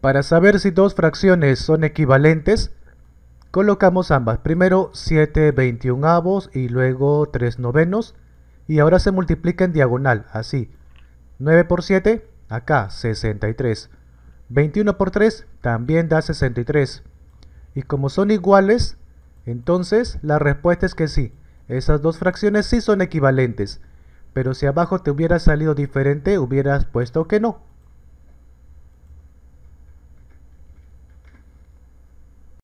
Para saber si dos fracciones son equivalentes, colocamos ambas. Primero 7 21avos y luego 3 novenos. Y ahora se multiplica en diagonal, así. 9 por 7, acá 63. 21 por 3 también da 63. Y como son iguales, entonces la respuesta es que sí. Esas dos fracciones sí son equivalentes. Pero si abajo te hubiera salido diferente, hubieras puesto que no.